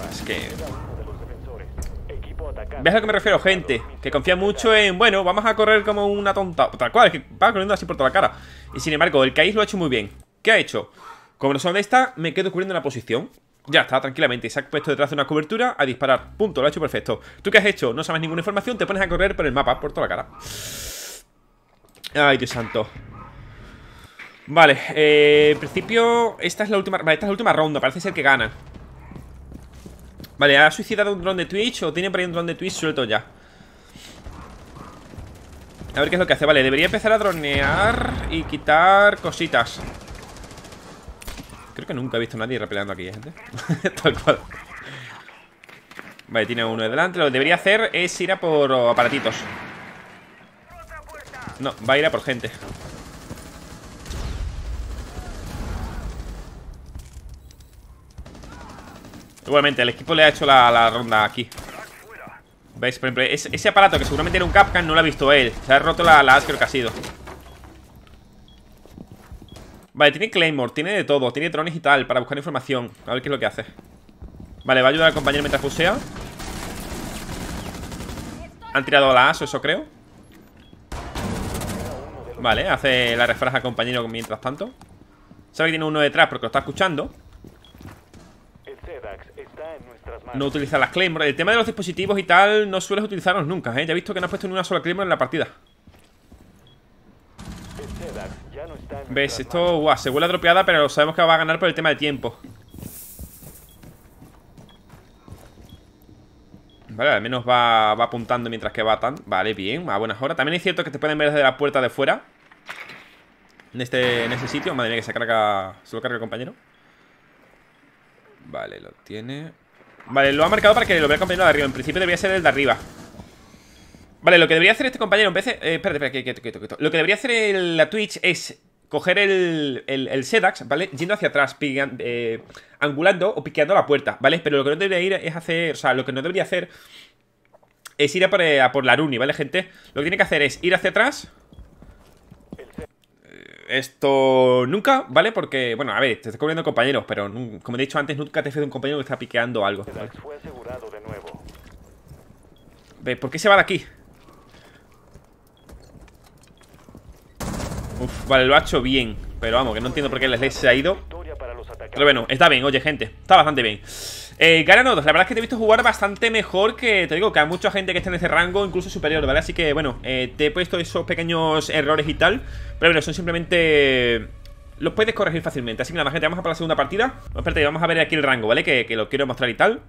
Es que... ¿Ves a lo que me refiero, gente? Que confía mucho en, bueno, vamos a correr como una tonta. Tal cual, que va corriendo así por toda la cara. Y sin embargo, el Caís lo ha hecho muy bien. ¿Qué ha hecho? Como no son de esta, me quedo cubriendo la posición. Ya está, tranquilamente. Se ha puesto detrás de una cobertura a disparar. Punto, lo ha hecho perfecto. ¿Tú qué has hecho? No sabes ninguna información, te pones a correr por el mapa, por toda la cara. Ay, Dios santo. Vale, eh, en principio esta es la última vale, esta es la última ronda, parece ser que gana Vale, ¿ha suicidado un dron de Twitch o tiene por ahí un dron de Twitch suelto ya? A ver qué es lo que hace, vale, debería empezar a dronear y quitar cositas Creo que nunca he visto a nadie repeleando aquí, ¿eh, gente (laughs) Tal cual Vale, tiene uno de delante Lo que debería hacer es ir a por aparatitos No, va a ir a por gente Igualmente, el equipo le ha hecho la, ronda aquí ¿Veis? Por ejemplo, ese, aparato que seguramente era un Capcan no lo ha visto él Se ha roto la, la creo que ha sido Vale, tiene Claymore, tiene de todo Tiene drones y tal, para buscar información A ver qué es lo que hace Vale, va a ayudar al compañero mientras fusea Han tirado a la ASO, eso creo Vale, hace la refraja al compañero mientras tanto Sabe que tiene uno detrás porque lo está escuchando no utiliza las Claymore El tema de los dispositivos y tal no sueles utilizarlos nunca, ¿eh? Ya he visto que no has puesto ni una sola Claymore en la partida El ¿Ves? Esto, guau, se vuelve atropeada Pero sabemos que va a ganar por el tema de tiempo Vale, al menos va, apuntando mientras que va tan... Vale, bien, a buenas horas También es cierto que te pueden ver desde la puerta de fuera En este, en sitio Madre mía, que se carga... Se lo carga el compañero Vale, lo tiene Vale, lo ha marcado para que lo vea el compañero de arriba En principio debería ser el de arriba Vale, lo que debería hacer este compañero en vez de... espérate, espérate, quieto, quieto, Lo que debería hacer la Twitch es coger el, el, Sedax, ¿vale? Yendo hacia atrás, eh, angulando o piqueando la puerta, ¿vale? Pero lo que no debería ir es hacer, o sea, lo que no debería hacer es ir a por, eh, la Runi, ¿vale, gente? Lo que tiene que hacer es ir hacia atrás. Eh, esto nunca, ¿vale? Porque, bueno, a ver, te estoy cubriendo compañeros, pero como he dicho antes, nunca te fíes de un compañero que está piqueando algo. ¿vale? ¿Por qué se va de aquí? Uf, vale, lo ha hecho bien. Pero vamos, que no entiendo por qué el Slay se ha ido. Pero bueno, está bien, oye, gente. Está bastante bien. Eh, Garanodos, la verdad es que te he visto jugar bastante mejor que, te digo, que hay mucha gente que está en ese rango, incluso superior, ¿vale? Así que, bueno, eh, te he puesto esos pequeños errores y tal. Pero bueno, son simplemente... Los puedes corregir fácilmente. Así que nada más, gente, vamos a para la segunda partida. espérate, vamos a ver aquí el rango, ¿vale? Que, que lo quiero mostrar y tal.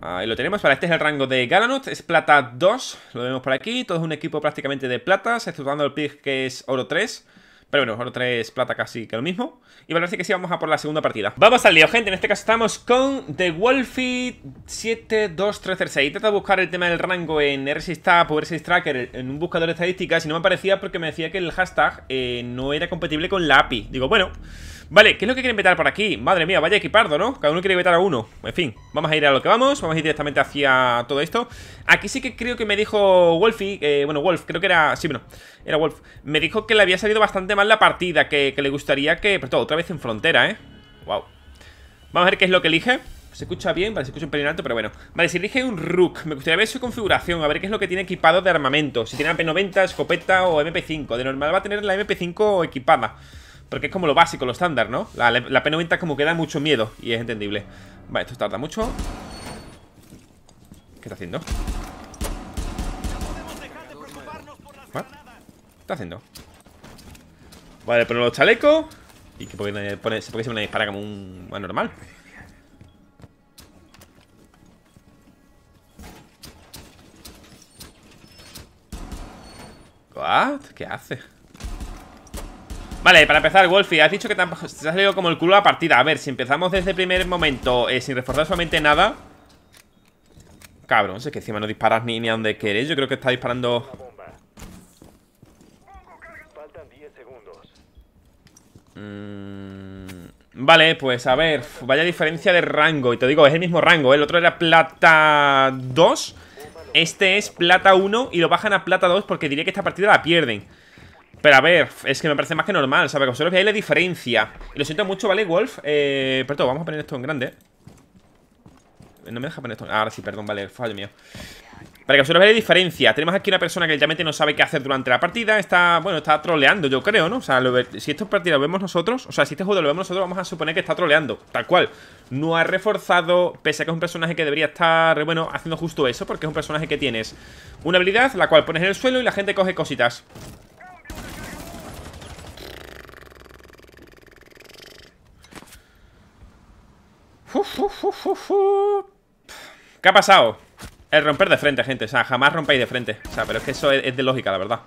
Ahí lo tenemos, para este es el rango de Galanut, es plata 2, lo vemos por aquí, todo es un equipo prácticamente de platas, exceptuando el pig que es oro 3, pero bueno, oro 3, plata casi que lo mismo, y vale, así que sí vamos a por la segunda partida. Vamos al lío, gente, en este caso estamos con The Wolfie tratado de buscar el tema del rango en R6Tap o 6 Tracker en un buscador de estadísticas y no me aparecía porque me decía que el hashtag eh, no era compatible con la API, digo, bueno... Vale, ¿qué es lo que quieren vetar por aquí? Madre mía, vaya equipardo, ¿no? Cada uno quiere vetar a uno En fin, vamos a ir a lo que vamos Vamos a ir directamente hacia todo esto Aquí sí que creo que me dijo Wolfy eh, Bueno, Wolf, creo que era... Sí, bueno, era Wolf Me dijo que le había salido bastante mal la partida Que, le gustaría que... Pero todo, otra vez en frontera, ¿eh? Wow Vamos a ver qué es lo que elige se escucha bien, vale, se escucha un pelín alto, pero bueno Vale, si elige un Rook, me gustaría ver su configuración A ver qué es lo que tiene equipado de armamento Si tiene mp 90 escopeta o MP5 De normal va a tener la MP5 equipada porque es como lo básico, lo estándar, ¿no? La, la P90 como que da mucho miedo y es entendible Vale, esto tarda mucho ¿Qué está haciendo? ¿Qué está haciendo? Vale, pero los chalecos Y que porque, pone, qué se me dispara como un anormal ¿What? ¿Qué hace? Vale, para empezar, Wolfie, has dicho que te, has salido como el culo la partida A ver, si empezamos desde el primer momento eh, sin reforzar solamente nada Cabrón, sé que encima no disparas ni, a donde querés Yo creo que está disparando... Mm, vale, pues a ver, vaya diferencia de rango Y te digo, es el mismo rango, ¿eh? el otro era plata 2 Este es plata 1 y lo bajan a plata 2 porque diría que esta partida la pierden pero a ver, es que me parece más que normal, ¿sabes? Que vosotros veáis la diferencia. lo siento mucho, ¿vale, Wolf? Eh, perdón, vamos a poner esto en grande. Eh, no me deja poner esto. grande. ahora sí, perdón, vale, fallo mío. Para que vosotros veáis la diferencia. Tenemos aquí una persona que literalmente no sabe qué hacer durante la partida. Está, bueno, está troleando, yo creo, ¿no? O sea, si esta partida lo vemos nosotros, o sea, si este juego lo vemos nosotros, vamos a suponer que está troleando. Tal cual. No ha reforzado, pese a que es un personaje que debería estar, bueno, haciendo justo eso, porque es un personaje que tienes una habilidad, la cual pones en el suelo y la gente coge cositas. ¿Qué ha pasado? El romper de frente, gente O sea, jamás rompáis de frente O sea, pero es que eso es, de lógica, la verdad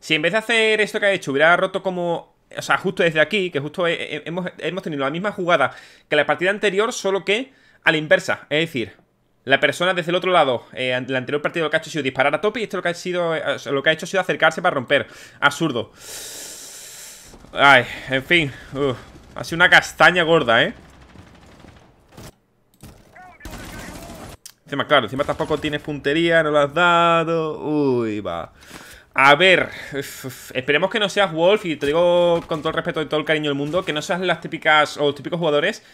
Si en vez de hacer esto que ha hecho Hubiera roto como... O sea, justo desde aquí Que justo hemos, tenido la misma jugada Que la partida anterior Solo que a la inversa Es decir, la persona desde el otro lado, eh, La anterior partida lo que ha hecho ha sido disparar a tope y esto lo que ha, sido, lo que ha hecho ha sido acercarse para romper. Absurdo. Ay, en fin. ha sido una castaña gorda, ¿eh? Encima, claro, encima tampoco tienes puntería, no lo has dado. Uy, va. A ver, esperemos que no seas Wolf, y te digo con todo el respeto y todo el cariño del mundo, que no seas las típicas o los típicos jugadores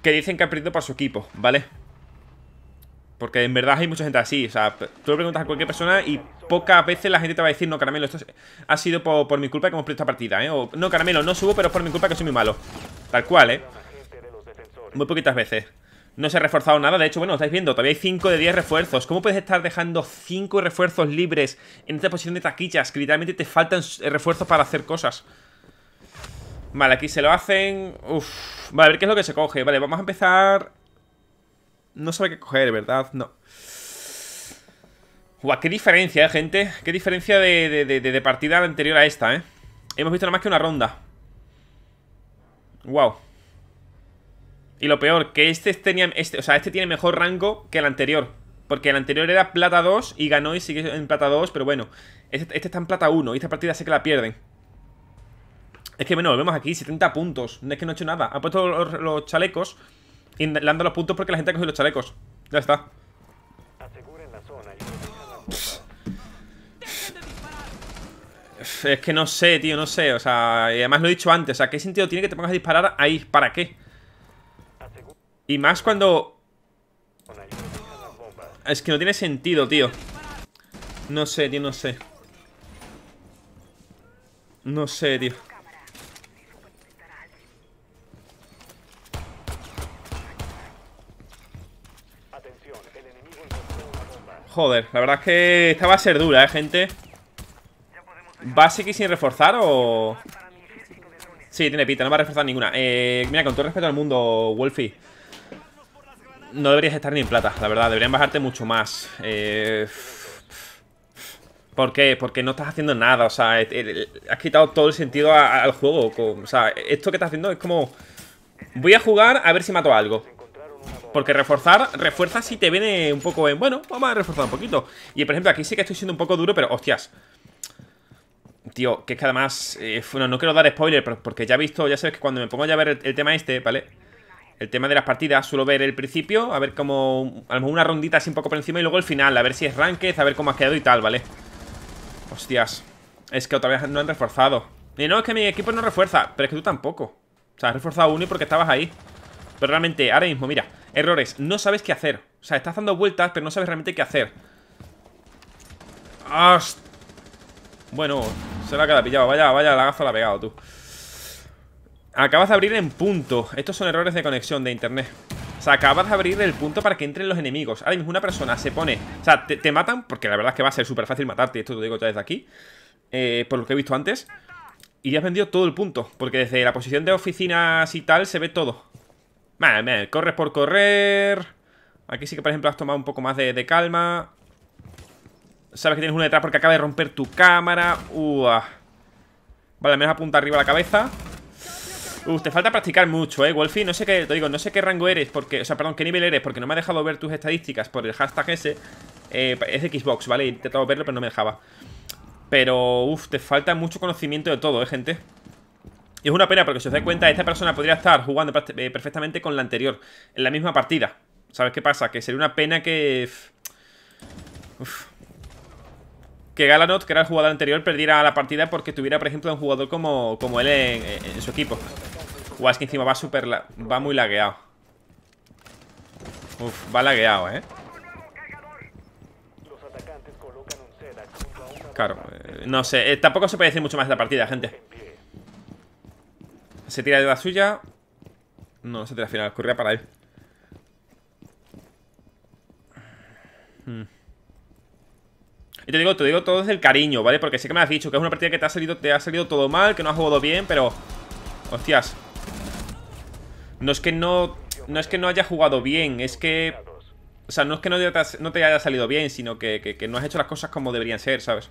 que dicen que han perdido por su equipo, ¿vale? Porque en verdad hay mucha gente así, o sea, tú le preguntas a cualquier persona y pocas veces la gente te va a decir, no, Caramelo, esto ha sido por, mi culpa que hemos perdido esta partida, ¿eh? no, Caramelo, no subo, pero es por mi culpa que soy muy malo. Tal cual, ¿eh? Muy poquitas veces. No se ha reforzado nada, de hecho, bueno, estáis viendo, todavía hay 5 de 10 refuerzos. ¿Cómo puedes estar dejando 5 refuerzos libres en esta posición de taquillas? Que literalmente te faltan eh, refuerzos para hacer cosas. Vale, aquí se lo hacen... Uff, Vale, a ver qué es lo que se coge. Vale, vamos a empezar... No sabe qué coger, ¿verdad? No. Guau, qué diferencia, eh, gente. Qué diferencia de, de partida anterior a esta, ¿eh? Hemos visto nada más que una ronda. Wow. Y lo peor, que este tenía. Este, o sea, este tiene mejor rango que el anterior. Porque el anterior era plata 2 y ganó y sigue en plata 2, pero bueno. Este, este, está en plata 1 y esta partida sé que la pierden. Es que, bueno, volvemos vemos aquí, 70 puntos. es que no ha hecho nada. Ha puesto los, chalecos y le los puntos porque la gente ha cogido los chalecos. Ya está. Es que no sé, tío, no sé. O sea, además lo he dicho antes. O sea, ¿qué sentido tiene que te pongas a disparar ahí? ¿Para qué? Y más cuando... Es que no tiene sentido, tío. No sé, tío, no sé. No sé, tío. Joder, la verdad es que esta va a ser dura, ¿eh, gente? ¿Va a sin reforzar o...? Sí, tiene pita, no va a reforzar ninguna Eh, mira, con todo respeto al mundo, Wolfie no deberías estar ni en plata, la verdad. Deberían bajarte mucho más. Eh, ¿Por qué? Porque no estás haciendo nada. O sea, eh, eh, has quitado todo el sentido al juego. O sea, esto que estás haciendo es como... Voy a jugar a ver si mato algo. Porque reforzar, refuerza si te viene un poco en... Bueno, vamos a reforzar un poquito. Y por ejemplo, aquí sí que estoy siendo un poco duro, pero hostias. Tío, que es que además... bueno, no quiero dar spoiler, porque ya he visto, ya sabes que cuando me pongo ya a ver el tema este, ¿vale? el tema de las partidas suelo ver el principio, a ver cómo a lo mejor una rondita así un poco por encima y luego el final, a ver si es ranked, a ver cómo ha quedado y tal, ¿vale? Hostias, es que otra vez no han reforzado. Y no, es que mi equipo no refuerza, pero es que tú tampoco. O sea, has reforzado uno y porque estabas ahí. Pero realmente, ahora mismo, mira, errores, no sabes qué hacer. O sea, estás dando vueltas, pero no sabes realmente qué hacer. Host... Bueno, que la he pillado, vaya, vaya lagazo la ha pegado, tú. Acabas de abrir en punto. Estos son errores de conexión de internet. O sea, acabas de abrir el punto para que entren los enemigos. Ahora mismo una persona se pone... O sea, te, matan, porque la verdad es que va a ser súper fácil matarte. Esto te lo digo ya desde aquí. Eh, por lo que he visto antes. Y ya has vendido todo el punto. Porque desde la posición de oficinas y tal se ve todo. Vale, corres por correr. Aquí sí que, por ejemplo, has tomado un poco más de, calma. Sabes que tienes una detrás porque acaba de romper tu cámara. Uah. Vale, al menos apunta arriba la cabeza. Uf, te falta practicar mucho, eh, Wolfie. No sé qué, te digo, no sé qué rango eres porque, o sea, perdón, qué nivel eres porque no me ha dejado ver tus estadísticas por el hashtag ese. Eh, es Xbox, ¿vale? He intentado verlo, pero no me dejaba. Pero, uf, te falta mucho conocimiento de todo, eh, gente. Y es una pena porque si os dais cuenta, esta persona podría estar jugando eh, perfectamente con la anterior, en la misma partida. ¿Sabes qué pasa? Que sería una pena que... Uf. Que Galanot, que era el jugador anterior, perdiera la partida porque tuviera, por ejemplo, un jugador como, como él en su equipo. Guau, es que encima va súper... Va muy lagueado Uf, va lagueado, ¿eh? Claro, eh, no sé eh, Tampoco se puede decir mucho más de la partida, gente Se tira de la suya No, se tira al final, corría para él hmm. Y te digo, te digo todo desde el cariño, ¿vale? Porque sé que me has dicho que es una partida que te ha salido, te ha salido todo mal, que no has jugado bien, pero... Hostias, no es que no. es que no haya jugado bien, es que. O sea, no es que no te, haya salido bien, sino que, no has hecho las cosas como deberían ser, ¿sabes?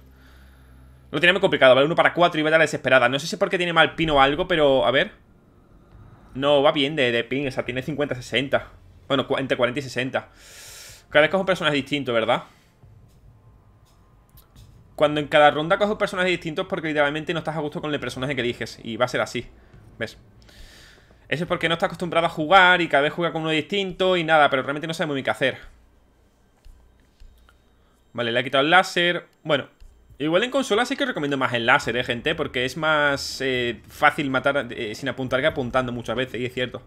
Lo tenía muy complicado, ¿vale? Uno para cuatro y vaya la desesperada. No sé si es porque tiene mal pino o algo, pero a ver. No, va bien de, de pin, o sea, tiene 50-60. Bueno, entre 40 y 60. Cada vez cojo un personaje distinto, ¿verdad? Cuando en cada ronda cojo personajes distintos porque literalmente no estás a gusto con el personaje que eliges. Y va a ser así. ¿Ves? Eso es porque no está acostumbrado a jugar y cada vez juega con uno distinto y nada, pero realmente no sabe muy bien qué hacer. Vale, le ha quitado el láser. Bueno, igual en consola sí que recomiendo más el láser, ¿eh, gente? Porque es más eh, fácil matar eh, sin apuntar que apuntando muchas veces, y es cierto.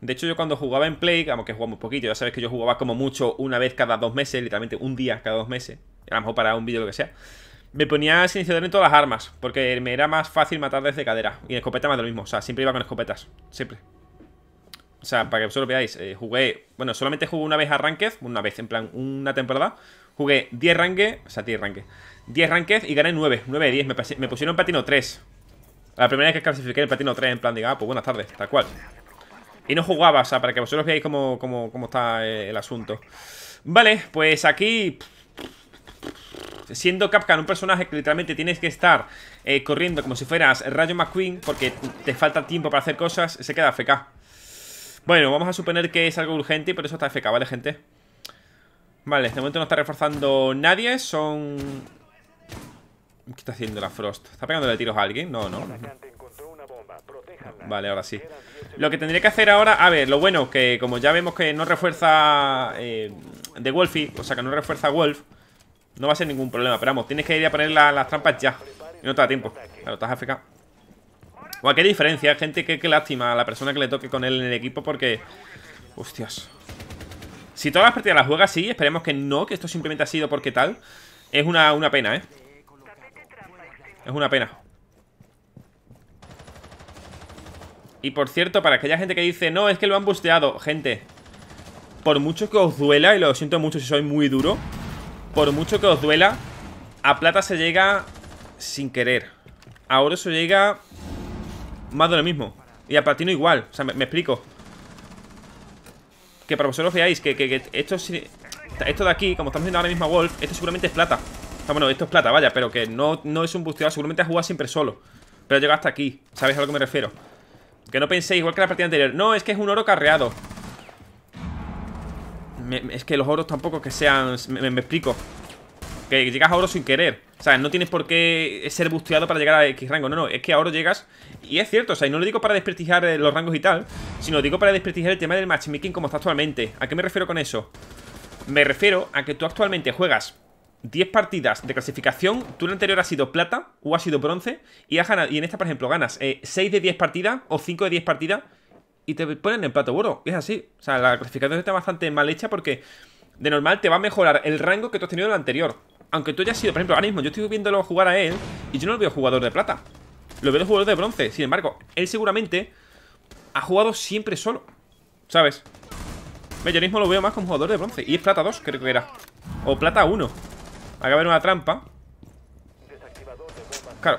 De hecho, yo cuando jugaba en Play, como que jugaba muy poquito, ya sabes que yo jugaba como mucho una vez cada dos meses, literalmente un día cada dos meses. A lo mejor para un vídeo o lo que sea. Me ponía silenciador en todas las armas, porque me era más fácil matar desde cadera. Y en escopeta más de lo mismo, o sea, siempre iba con escopetas, siempre. O sea, para que vosotros veáis, eh, jugué, bueno, solamente jugué una vez a Ranked, una vez, en plan, una temporada. Jugué 10 Ranked, o sea, 10 Ranked, 10 Ranked y gané 9, 9 de 10. Me, pusieron Patino 3. La primera vez que clasifiqué el Patino 3, en plan, diga, ah, pues buenas tardes, tal cual. Y no jugaba, o sea, para que vosotros veáis cómo, cómo está eh, el asunto. Vale, pues aquí siendo Capcan un personaje que literalmente tienes que estar eh, corriendo como si fueras Rayo McQueen porque te falta tiempo para hacer cosas, se queda FK. Bueno, vamos a suponer que es algo urgente y por eso está FK, ¿vale, gente? Vale, este momento no está reforzando nadie, son... ¿Qué está haciendo la Frost? ¿Está pegándole tiros a alguien? No, no. Vale, ahora sí. Lo que tendría que hacer ahora... A ver, lo bueno que como ya vemos que no refuerza... Eh, de Wolfie, o sea que no refuerza Wolf... No va a ser ningún problema, pero vamos, tienes que ir a poner las trampas ya. Y no te da tiempo. Claro, estás AFK. Guau, qué diferencia, gente. Qué, lástima a la persona que le toque con él en el equipo porque... Hostias. Si todas las partidas las juegas, así, Esperemos que no, que esto simplemente ha sido porque tal. Es una, una pena, ¿eh? Es una pena. Y por cierto, para aquella gente que dice No, es que lo han busteado, gente Por mucho que os duela, y lo siento mucho si soy muy duro por mucho que os duela, a plata se llega sin querer. A oro se llega más de lo mismo. Y a platino igual. O sea, me, explico. Que para vosotros veáis que, que, esto, de aquí, como estamos viendo ahora mismo a Wolf, esto seguramente es plata. está bueno, esto es plata, vaya, pero que no, no es un busteado. Seguramente ha jugado siempre solo. Pero llega hasta aquí. ¿Sabéis a lo que me refiero? Que no penséis, igual que la partida anterior. No, es que es un oro carreado es que los oros tampoco que sean... Me, explico. Que llegas a oro sin querer. O sea, no tienes por qué ser busteado para llegar a X rango. No, no, es que a oro llegas... Y es cierto, o sea, y no lo digo para desprestigiar eh, los rangos y tal, sino lo digo para desprestigiar el tema del matchmaking como está actualmente. ¿A qué me refiero con eso? Me refiero a que tú actualmente juegas 10 partidas de clasificación, tú la anterior ha sido plata o ha sido bronce y, y en esta, por ejemplo, ganas 6 eh, de 10 partidas o 5 de 10 partidas y te ponen en plato gordo. es así. O sea, la clasificación está bastante mal hecha porque de normal te va a mejorar el rango que tú has tenido en el anterior. Aunque tú hayas sido, por ejemplo, ahora mismo yo estoy viéndolo jugar a él y yo no lo veo jugador de plata. Lo veo jugador de bronce. Sin embargo, él seguramente ha jugado siempre solo. ¿Sabes? Yo mismo lo veo más como jugador de bronce. Y es plata 2, creo que era. O plata 1. Acaba de haber una trampa. Claro,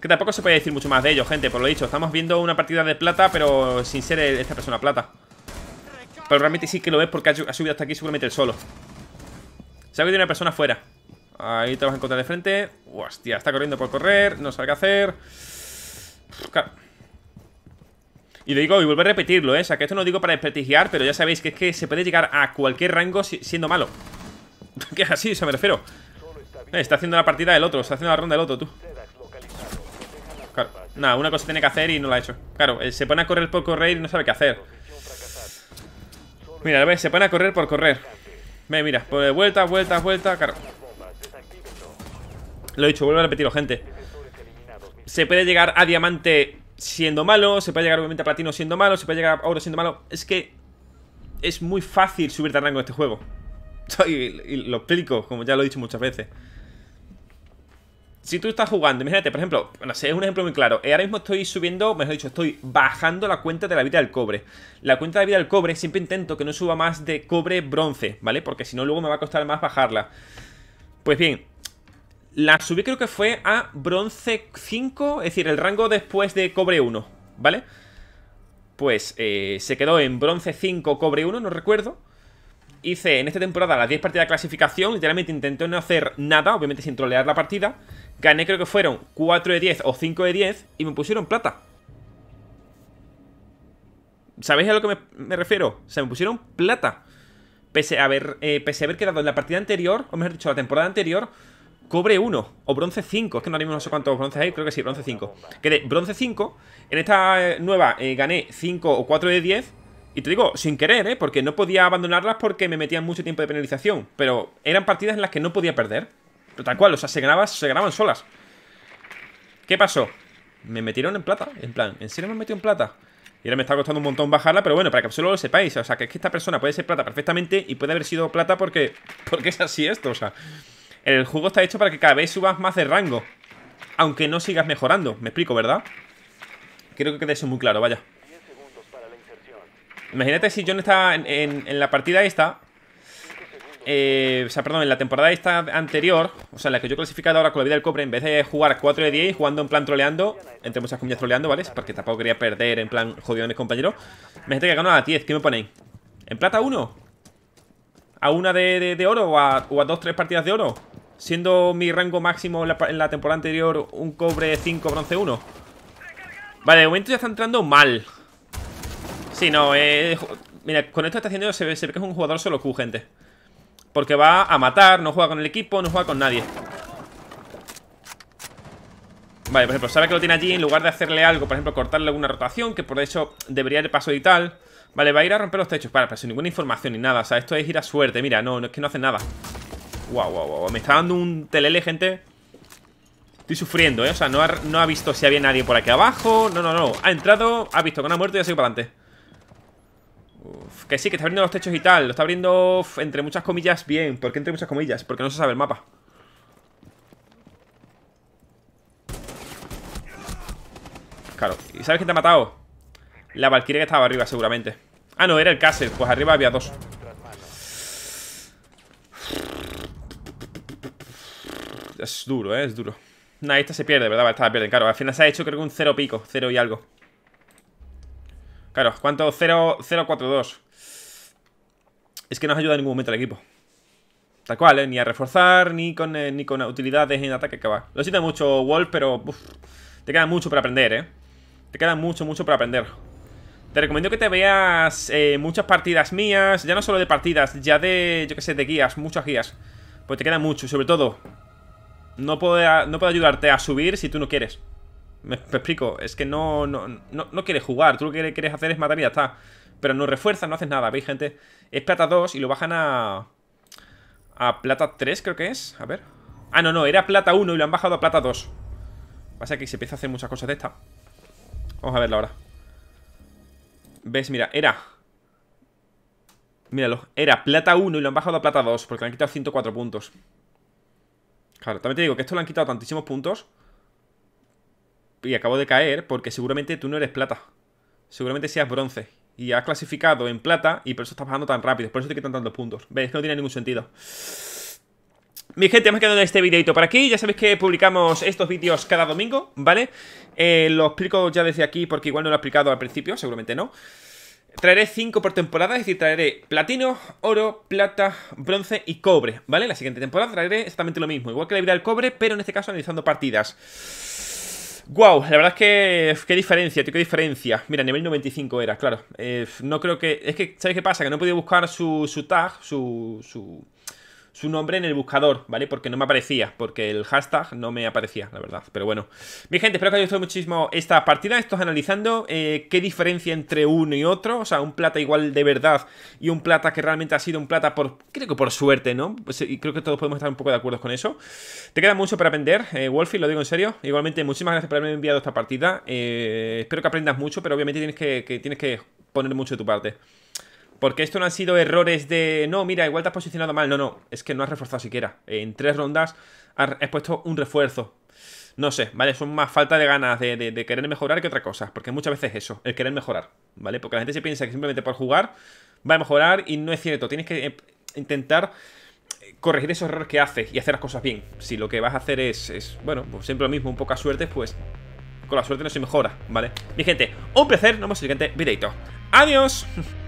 que tampoco se puede decir mucho más de ellos, gente Por lo dicho, estamos viendo una partida de plata Pero sin ser esta persona plata Pero realmente sí que lo es porque ha subido hasta aquí Seguramente el solo Se ha tiene una persona afuera Ahí te vas a encontrar de frente Hostia, está corriendo por correr, no sabe qué hacer Y lo digo, y vuelvo a repetirlo, ¿eh? O sea, que esto no lo digo para desprestigiar Pero ya sabéis que es que se puede llegar a cualquier rango siendo malo (laughs) Que es así, o sea, me refiero Está haciendo la partida del otro, está haciendo la ronda del otro, tú nada, una cosa tiene que hacer y no la ha hecho Claro, eh, se pone a correr por correr y no sabe qué hacer Mira, se pone a correr por correr Ve, mira, por pues vuelta, vuelta, vuelta Claro Lo he dicho, vuelvo a repetirlo, gente Se puede llegar a diamante siendo malo Se puede llegar obviamente a platino siendo malo Se puede llegar a oro siendo malo Es que es muy fácil subir al rango en este juego (laughs) y lo explico, como ya lo he dicho muchas veces si tú estás jugando, imagínate, por ejemplo, no sé, es un ejemplo muy claro. Eh, ahora mismo estoy subiendo, mejor dicho, estoy bajando la cuenta de la vida del cobre. La cuenta de la vida del cobre siempre intento que no suba más de cobre bronce, ¿vale? Porque si no, luego me va a costar más bajarla. Pues bien, la subí creo que fue a bronce 5, es decir, el rango después de cobre 1, ¿vale? Pues eh, se quedó en bronce 5, cobre 1, no recuerdo hice en esta temporada las 10 partidas de clasificación, literalmente intenté no hacer nada, obviamente sin trolear la partida. Gané creo que fueron 4 de 10 o 5 de 10 y me pusieron plata. ¿Sabéis a lo que me, refiero? Se me pusieron plata. Pese a, haber, eh, haber quedado en la partida anterior, o mejor dicho, la temporada anterior, cobre 1 o bronce 5. Es que no mismo no sé cuántos bronces hay, creo que sí, bronce 5. Quedé bronce 5, en esta eh, nueva eh, gané 5 o 4 de 10 y te digo, sin querer, ¿eh? Porque no podía abandonarlas porque me metían mucho tiempo de penalización. Pero eran partidas en las que no podía perder. Pero tal cual, o sea, se ganaban, solas. ¿Qué pasó? Me metieron en plata, en plan, ¿en serio me han en plata? Y ahora me está costando un montón bajarla, pero bueno, para que solo lo sepáis. O sea, que es que esta persona puede ser plata perfectamente y puede haber sido plata porque, porque es así esto. O sea, el juego está hecho para que cada vez subas más de rango. Aunque no sigas mejorando, me explico, ¿verdad? Quiero que quede eso muy claro, vaya. Imagínate si yo no estaba en, la partida esta. Eh, o sea, perdón, en la temporada esta anterior, o sea, en la que yo he clasificado ahora con la vida del cobre, en vez de jugar 4 de 10 y jugando en plan troleando, entre muchas comillas troleando, ¿vale? Porque tampoco quería perder en plan jodidones, compañero. Imagínate que ganó a 10, ¿qué me ponéis? ¿En plata 1? ¿A una de, oro o a, o a dos, tres partidas de oro? Siendo mi rango máximo en la temporada anterior un cobre 5, bronce 1. Vale, de momento ya está entrando mal. Sí, no, eh, mira, con esto está haciendo se ve, que es un jugador solo Q, gente. Porque va a matar, no juega con el equipo, no juega con nadie. Vale, por ejemplo, sabe que lo tiene allí En lugar de hacerle algo, por ejemplo, cortarle alguna rotación Que por hecho debería ir paso y tal Vale, va a ir a romper los techos Para, pero sin ninguna información ni nada O sea, esto es ir a suerte Mira, no, no es que no hace nada Guau, guau, guau Me está dando un telele, gente Estoy sufriendo, ¿eh? O sea, no no ha visto si había nadie por aquí abajo No, no, no Ha entrado, ha visto que no ha muerto y ha seguido para adelante que sí, que está abriendo los techos y tal. Lo está abriendo entre muchas comillas bien. ¿Por qué entre muchas comillas? Porque no se sabe el mapa. Claro. ¿Y sabes quién te ha matado? La Valkyrie que estaba arriba, seguramente. Ah, no, era el Castle. Pues arriba había dos. Es duro, ¿eh? Es duro. Nah, esta se pierde, ¿verdad? Esta la pierde, claro. Al final se ha hecho creo que un cero pico, cero y algo. Claro, ¿cuánto? 0-4-2 Es que no nos ayuda en ningún momento al equipo Tal cual, ¿eh? Ni a reforzar, ni con, eh, ni con utilidades en ataque que va Lo siento mucho, Wolf, pero Te queda mucho para aprender, ¿eh? Te queda mucho, mucho para aprender te recomiendo que te veas eh, muchas partidas mías, ya no solo de partidas, ya de, yo qué sé, de guías, muchas guías. Pues te queda mucho, Y sobre todo, no puedo, no puedo ayudarte a subir si tú no quieres. Me, explico, es que no, no, no, quieres jugar, tú lo que quieres hacer es matar y ya está. Pero no refuerzas, no haces nada, ¿veis, gente? Es plata 2 y lo bajan a... A plata 3 creo que es, a ver. Ah, no, no, era plata 1 y lo han bajado a plata 2. Pasa que se empieza a hacer muchas cosas de esta. Vamos a verla ahora. ¿Ves? Mira, era... Míralo, era plata 1 y lo han bajado a plata 2 Porque le han quitado 104 puntos Claro, también te digo que esto le han quitado tantísimos puntos y acabo de caer porque seguramente tú no eres plata. Seguramente seas bronce. Y has clasificado en plata y por eso estás bajando tan rápido. Por eso te quitan tantos puntos. ¿Veis? Que no tiene ningún sentido. Mi gente, hemos quedado en este videito por aquí. Ya sabéis que publicamos estos vídeos cada domingo, ¿vale? Eh, lo explico ya desde aquí porque igual no lo he explicado al principio, seguramente no. Traeré 5 por temporada, es decir, traeré platino, oro, plata, bronce y cobre, ¿vale? La siguiente temporada traeré exactamente lo mismo, igual que la vida el cobre, pero en este caso analizando partidas. Guau, la verdad es que. Qué diferencia, tío, qué diferencia. Mira, nivel 95 era, claro. Eh, no creo que. Es que, ¿sabes qué pasa? Que no he podido buscar su, su tag, su. su su nombre en el buscador, ¿vale? Porque no me aparecía, porque el hashtag no me aparecía, la verdad. Pero bueno. Mi gente, espero que yo haya gustado muchísimo esta partida. Estos analizando eh, qué diferencia entre uno y otro. O sea, un plata igual de verdad y un plata que realmente ha sido un plata por, creo que por suerte, ¿no? Pues, y creo que todos podemos estar un poco de acuerdo con eso. Te queda mucho para aprender, eh, Wolfie, lo digo en serio. Igualmente, muchísimas gracias por haberme enviado esta partida. Eh, espero que aprendas mucho, pero obviamente tienes que, que, tienes que poner mucho de tu parte. Porque esto no han sido errores de, no, mira, igual te has posicionado mal. No, no, es que no has reforzado siquiera. En tres rondas has puesto un refuerzo. No sé, ¿vale? Son más falta de ganas de, querer mejorar que otra cosa. Porque muchas veces es eso, el querer mejorar, ¿vale? Porque la gente se piensa que simplemente por jugar va a mejorar y no es cierto. Tienes que eh, intentar corregir esos errores que haces y hacer las cosas bien. Si lo que vas a hacer es, bueno, pues siempre lo mismo, un poco suerte, pues con la suerte no se mejora, ¿vale? Mi gente, un placer, nos vemos en el siguiente videito. ¡Adiós! (laughs)